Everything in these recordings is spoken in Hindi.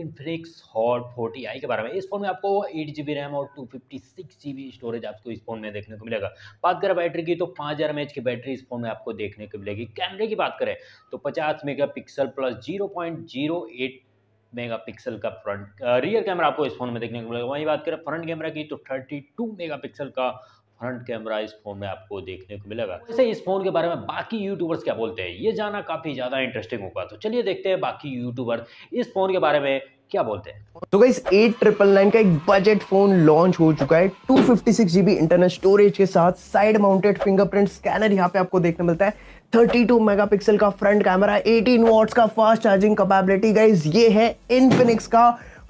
इनफ्लिक्स हॉट फोर्टी आई के बारे में इस फोन में आपको एट जी बी रैम और टू फिफ्टी सिक्स जी बी स्टोरेज आपको इस फोन में देखने को मिलेगा बात करें बैटरी की तो पाँच हज़ार एम एच की बैटरी इस फोन में आपको देखने को मिलेगी कैमरे की बात करें तो पचास megapixel plus zero point zero eight megapixel का फ्रंट रियर कैमरा आपको इस फोन में देखने को मिलेगा वहीं बात करें फ्रंट कैमरा की तो थर्टी टू मेगा पिक्सल का फ्रंट कैमरा इस फ़ोन में आपको देखने को मिलेगा हाँ। वैसे इस फ़ोन के बारे में बाकी यूट्यूबर्स क्या बोलते हैं ये जाना काफ़ी ज़्यादा इंटरेस्टिंग होगा तो चलिए देखते हैं बाकी यूट्यूबर इस फ़ोन के बारे में क्या बोलते हैं तो गाइस एट ट्रिपल नाइन का एक बजट फोन लॉन्च हो चुका है two fifty six GB internal storage के साथ साइड माउंटेड फिंगरप्रिंट स्कैनर यहाँ पे आपको देखने मिलता है 32 मेगापिक्सल का फ्रंट कैमरा 18 वॉट्स का फास्ट चार्जिंग कैपेबिलिटी गाइस ये है इनफिनिक्स का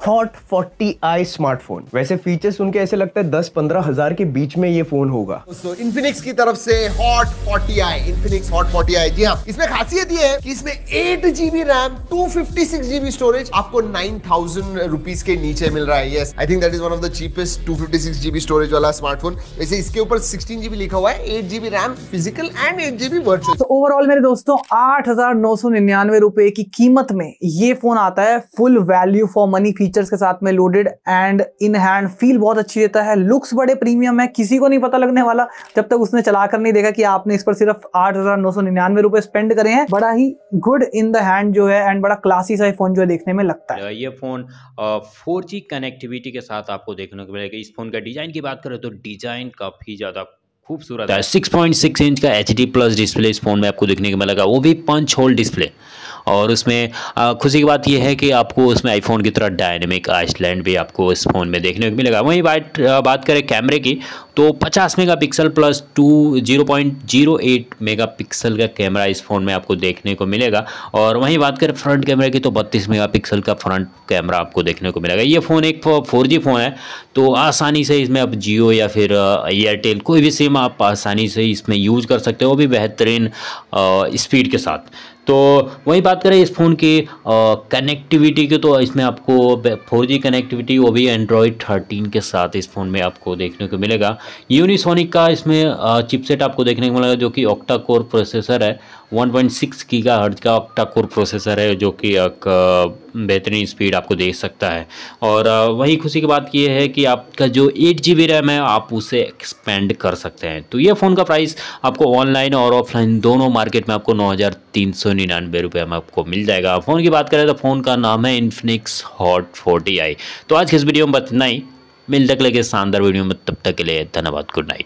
हॉट फोर्टी आई स्मार्टफोन वैसे फीचर्स उनके ऐसे लगता है दस पंद्रह हजार के बीच में ये फोन होगा दोस्तों इन्फिनिक्स की तरफ से hot forty I Infinix hot forty I जी हाँ इसमें खासियत ये है कि इसमें eight GB RAM two fifty six GB storage आपको नाइन थाउजेंड रुपीज के नीचे मिल रहा है ये I think that is one of the cheapest two fifty six GB storage वाला स्मार्टफोन वैसे इसके ऊपर सिक्सटीन जीबी लिखा हुआ है eight GB RAM physical and eight GB virtual तो ओवरऑल मेरे दोस्तों आठ हजार नौ सौ निन्यानवे रुपए की कीमत में ये फोन आता है full value for money feature features के साथ में loaded and in hand feel बहुत अच्छी देता है लुक्स बड़े प्रीमियम है किसी को नहीं पता लगने वाला जब तक उसने चलाकर नहीं देखा कि आपने इस पर सिर्फ आठ हजार नौ सौ निन्यानवे रुपए स्पेंड करे हैं बड़ा ही गुड इन द हैंड जो है एंड बड़ा क्लासी सा फोन जो है देखने में लगता है ये फोन फोर कनेक्टिविटी के साथ आपको देखने को मिलेगा इस फोन का डिजाइन की बात करें तो डिजाइन काफी ज्यादा खूबसूरत है सिक्स पॉइंट सिक्स इंच का एच डी प्लस डिस्प्ले इस फोन में आपको देखने को मिलेगा वो भी पंच होल डिस्प्ले और उसमें खुशी की बात यह है कि आपको उसमें आईफोन की तरह डायनेमिक आइसलैंड भी आपको इस फ़ोन में देखने को मिलेगा वहीं बात बात करें कैमरे की तो 50 megapixel plus two zero point zero eight megapixel का कैमरा इस फ़ोन में आपको देखने को मिलेगा और वहीं बात करें फ्रंट कैमरे की तो बत्तीस मेगा पिक्सल का फ्रंट कैमरा आपको देखने को मिलेगा ये फ़ोन एक फोर जी फ़ोन है तो आसानी से इसमें आप जियो या फिर एयरटेल कोई भी सिम आप आसानी से इसमें यूज कर सकते हो वो भी बेहतरीन स्पीड के साथ तो वही बात करें इस फ़ोन की कनेक्टिविटी की तो इसमें आपको फोर जी कनेक्टिविटी वो भी एंड्रॉयड थर्टीन के साथ इस फ़ोन में आपको देखने को मिलेगा यूनिसोनिक का इसमें चिपसेट आपको देखने को मिलेगा जो कि ऑक्टा कोर प्रोसेसर है 1.6 पॉइंट सिक्स गीगा हर्ज का ऑक्टा कोर प्रोसेसर है जो कि बेहतरीन स्पीड आपको दे सकता है और वही खुशी की बात यह है कि आपका जो एट जी बी रैम है आप उसे एक्सपेंड कर सकते हैं तो ये फ़ोन का प्राइस आपको ऑनलाइन और ऑफलाइन दोनों मार्केट में आपको नौ हज़ार तीन सौ सौ निन्यानवे रुपये में आपको मिल जाएगा फ़ोन की बात करें तो फ़ोन का नाम है इन्फिनिक्स हॉट फोर्टी आई तो आज किस इस वीडियो में बतना ही मिल तक लगे शानदार वीडियो में तब तक के लिए धन्यवाद गुड नाइट